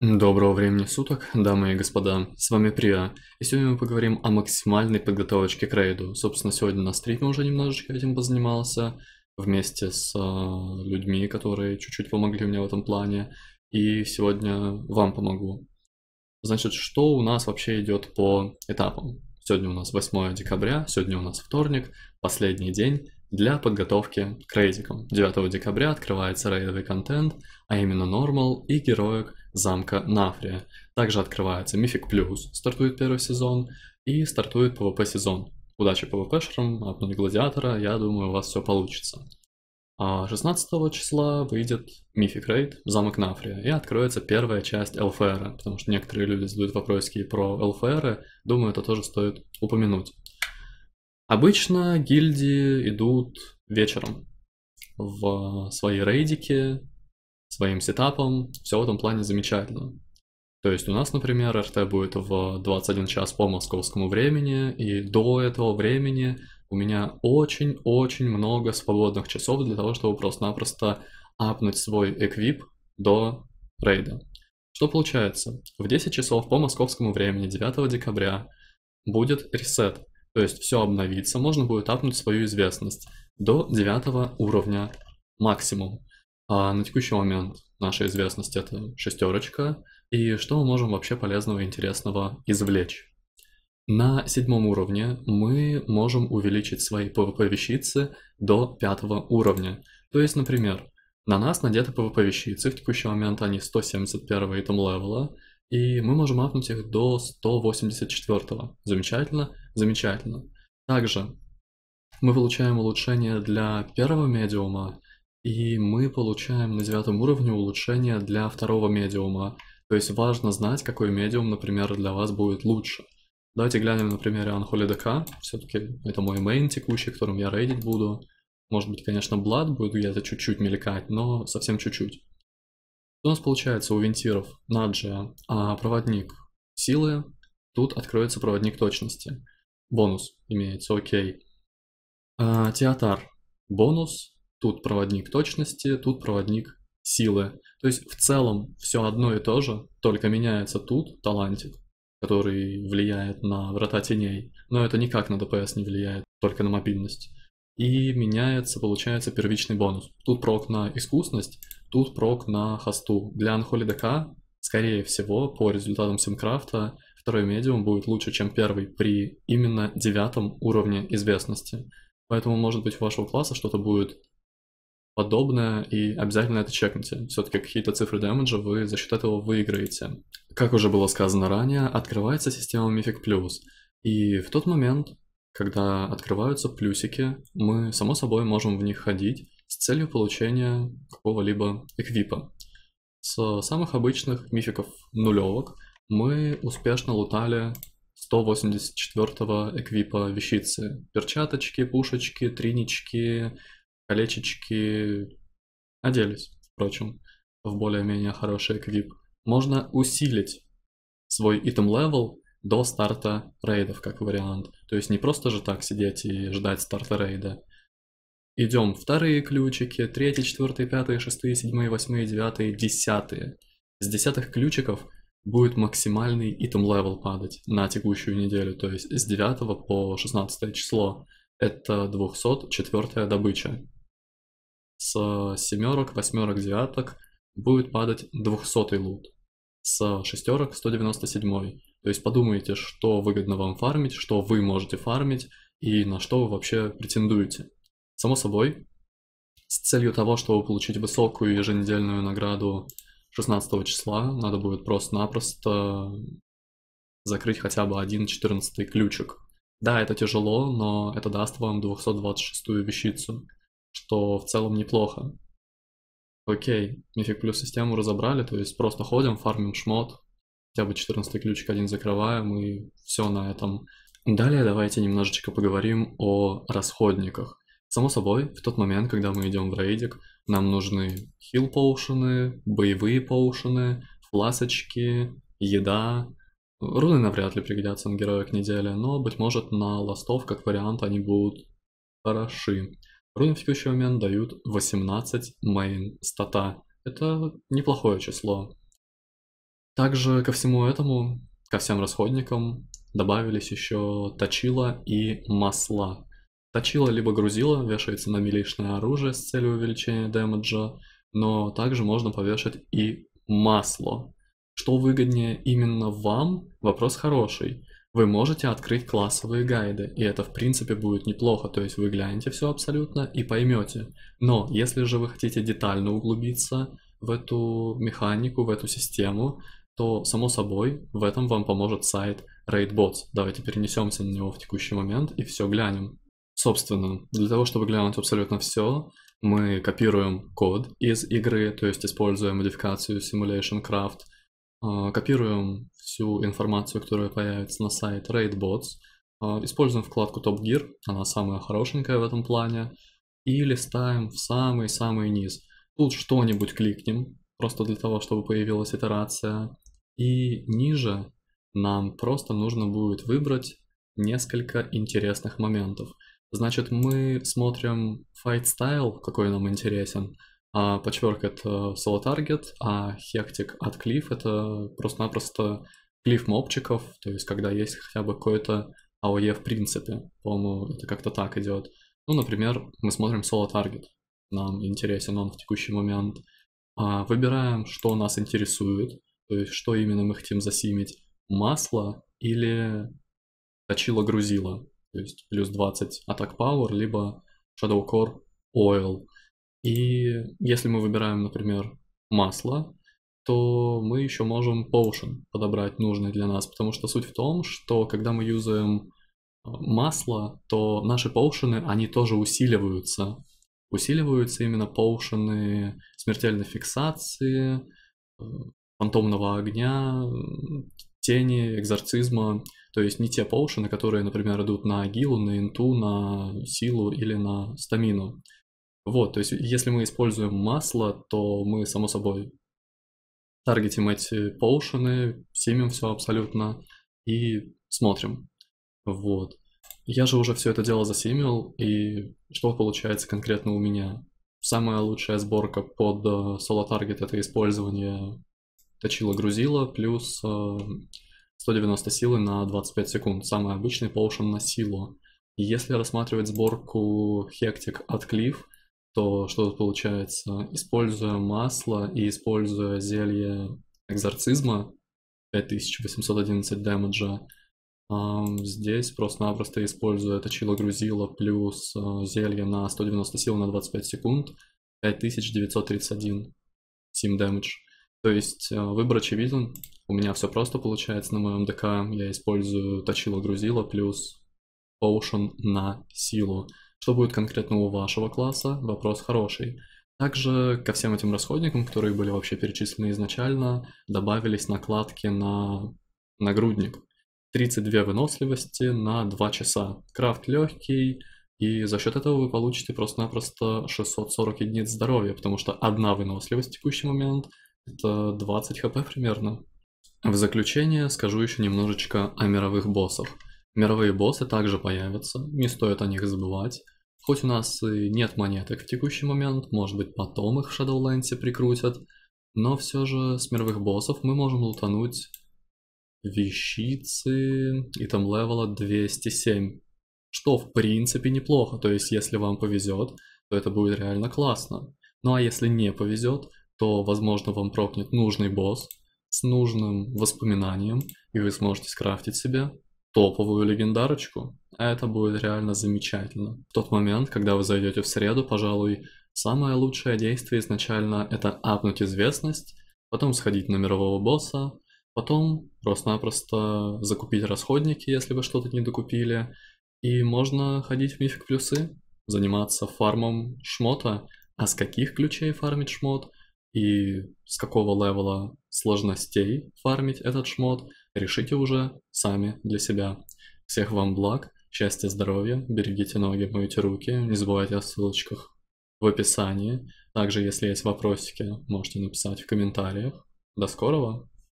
Доброго времени суток, дамы и господа, с вами Прия, и сегодня мы поговорим о максимальной подготовочке к рейду. Собственно, сегодня на стриме уже немножечко этим позанимался, вместе с а, людьми, которые чуть-чуть помогли мне в этом плане, и сегодня вам помогу. Значит, что у нас вообще идет по этапам? Сегодня у нас 8 декабря, сегодня у нас вторник, последний день, для подготовки к рейдикам. 9 декабря открывается рейдовый контент, а именно нормал и героек замка Нафрия. Также открывается Мифик Плюс, стартует первый сезон, и стартует ПВП-сезон. Удачи ПВПшерам, обнуль Гладиатора, я думаю, у вас все получится. 16 а числа выйдет Мифик Рейд, Замок Нафрия, и откроется первая часть ЛФР, потому что некоторые люди задают вопросики про ЛФР, думаю, это тоже стоит упомянуть. Обычно гильдии идут вечером в свои рейдики, своим сетапом, все в этом плане замечательно. То есть у нас, например, РТ будет в 21 час по московскому времени, и до этого времени у меня очень-очень много свободных часов для того, чтобы просто-напросто апнуть свой эквип до рейда. Что получается? В 10 часов по московскому времени 9 декабря будет ресет, то есть все обновится, можно будет апнуть свою известность до 9 уровня максимум. А на текущий момент наша известность это шестерочка, и что мы можем вообще полезного и интересного извлечь? На седьмом уровне мы можем увеличить свои PvP-вещицы до пятого уровня. То есть, например, на нас надеты PvP-вещицы, в текущий момент они 171 и там левела, и мы можем апнуть их до 184. -го. Замечательно, замечательно. Также мы получаем улучшение для первого медиума, и мы получаем на девятом уровне улучшение для второго медиума. То есть важно знать, какой медиум, например, для вас будет лучше. Давайте глянем на примере Unholy DK. Все-таки это мой мейн текущий, которым я рейдить буду. Может быть, конечно, Blood будет где-то чуть-чуть мелькать, но совсем чуть-чуть. Что у нас получается у винтиров? Наджия, а проводник силы, тут откроется проводник точности. Бонус имеется, окей. А, театр, бонус, Тут проводник точности, тут проводник силы. То есть в целом все одно и то же, только меняется тут талантик, который влияет на врата теней. Но это никак на ДПС не влияет, только на мобильность. И меняется, получается, первичный бонус. Тут прок на искусность, тут прок на хосту. Для Unholy скорее всего, по результатам симкрафта, второй медиум будет лучше, чем первый при именно девятом уровне известности. Поэтому, может быть, у вашего класса что-то будет подобное, и обязательно это чекните. Все-таки какие-то цифры дэмэджа вы за счет этого выиграете. Как уже было сказано ранее, открывается система Мифик Плюс, и в тот момент, когда открываются плюсики, мы, само собой, можем в них ходить с целью получения какого-либо эквипа. С самых обычных мификов нулевок мы успешно лутали 184 эквипа вещицы. Перчаточки, пушечки, тринички, колечечки оделись, впрочем, в более-менее хороший эквип. Можно усилить свой item level до старта рейдов, как вариант. То есть не просто же так сидеть и ждать старта рейда. Идем вторые ключики, третий, четвертый, пятый, шестые, седьмые, восьмые, девятые, десятые. С десятых ключиков будет максимальный item level падать на текущую неделю, то есть с девятого по шестнадцатое число. Это 204 добыча. С семерок, восьмерок, девяток будет падать 200 лут. С шестерок 197. То есть подумайте, что выгодно вам фармить, что вы можете фармить и на что вы вообще претендуете. Само собой, с целью того, чтобы получить высокую еженедельную награду 16 числа, надо будет просто-напросто закрыть хотя бы один 14 ключик. Да, это тяжело, но это даст вам 226 вещицу что в целом неплохо. Окей, мифик плюс систему разобрали, то есть просто ходим, фармим шмот, хотя бы 14 ключик один закрываем и все на этом. Далее давайте немножечко поговорим о расходниках. Само собой, в тот момент, когда мы идем в рейдик, нам нужны хил поушены, боевые поушены, фласочки, еда. Руны навряд ли пригодятся на героя к но, быть может, на ластов, как вариант, они будут хороши. Руны в текущий момент дают 18 мейн стата. Это неплохое число. Также ко всему этому, ко всем расходникам, добавились еще точила и масла. Точила либо грузила вешается на миличное оружие с целью увеличения дэмэджа, но также можно повешать и масло. Что выгоднее именно вам? Вопрос хороший. Вы можете открыть классовые гайды, и это в принципе будет неплохо, то есть вы глянете все абсолютно и поймете. Но если же вы хотите детально углубиться в эту механику, в эту систему, то само собой в этом вам поможет сайт Raidbots. Давайте перенесемся на него в текущий момент и все глянем. Собственно, для того, чтобы глянуть абсолютно все, мы копируем код из игры, то есть используя модификацию Simulation Craft – а, копируем всю информацию, которая появится на сайт RateBots. А, используем вкладку Top Gear, она самая хорошенькая в этом плане. И листаем в самый-самый низ. Тут что-нибудь кликнем, просто для того, чтобы появилась итерация. И ниже нам просто нужно будет выбрать несколько интересных моментов. Значит, мы смотрим файт стайл, какой нам интересен, а Patchwork — это solo таргет, а хектик от клифф это просто-напросто клифф мопчиков, то есть когда есть хотя бы какое-то АОЕ в принципе, по-моему, это как-то так идет. Ну, например, мы смотрим соло таргет, нам интересен он в текущий момент, а выбираем, что нас интересует, то есть что именно мы хотим засимить, масло или точило-грузило, то есть плюс 20 атак power, либо shadow core oil — и если мы выбираем, например, масло, то мы еще можем potion подобрать нужный для нас, потому что суть в том, что когда мы юзаем а, масло, то наши поушены, они тоже усиливаются. Усиливаются именно поушены смертельной фиксации, э, фантомного огня, тени, экзорцизма. То есть не те поушены, которые, например, идут на агилу, на инту, на силу или на стамину. Вот, то есть если мы используем масло, то мы, само собой, таргетим эти поушены, симим все абсолютно и смотрим. Вот. Я же уже все это дело засимил, и что получается конкретно у меня? Самая лучшая сборка под э, Solo Target — это использование точила-грузила плюс 190 э, силы на 25 секунд. Самый обычный поушен на силу. Если рассматривать сборку Hectic от Cliff — то что тут получается? Используя масло и используя зелье экзорцизма, 5811 дэмэджа, здесь просто-напросто используя точило грузило плюс а, зелье на 190 сил на 25 секунд, 5931 сим дэмэдж. То есть а, выбор очевиден. У меня все просто получается на моем ДК. Я использую точило грузило плюс Ocean на силу. Что будет конкретно у вашего класса, вопрос хороший. Также ко всем этим расходникам, которые были вообще перечислены изначально, добавились накладки на нагрудник. 32 выносливости на 2 часа. Крафт легкий, и за счет этого вы получите просто-напросто 640 единиц здоровья, потому что одна выносливость в текущий момент – это 20 хп примерно. В заключение скажу еще немножечко о мировых боссах. Мировые боссы также появятся, не стоит о них забывать. Хоть у нас и нет монеток в текущий момент, может быть потом их в Shadowlands прикрутят, но все же с мировых боссов мы можем лутануть вещицы и там левела 207. Что в принципе неплохо, то есть если вам повезет, то это будет реально классно. Ну а если не повезет, то возможно вам прокнет нужный босс с нужным воспоминанием, и вы сможете скрафтить себе топовую легендарочку, а это будет реально замечательно. В тот момент, когда вы зайдете в среду, пожалуй, самое лучшее действие изначально это апнуть известность, потом сходить на мирового босса, потом просто-напросто закупить расходники, если вы что-то не докупили, и можно ходить в мифик плюсы, заниматься фармом шмота, а с каких ключей фармить шмот и с какого левела сложностей фармить этот шмот – Решите уже сами для себя. Всех вам благ, счастья, здоровья, берегите ноги, мойте руки, не забывайте о ссылочках в описании. Также, если есть вопросики, можете написать в комментариях. До скорого!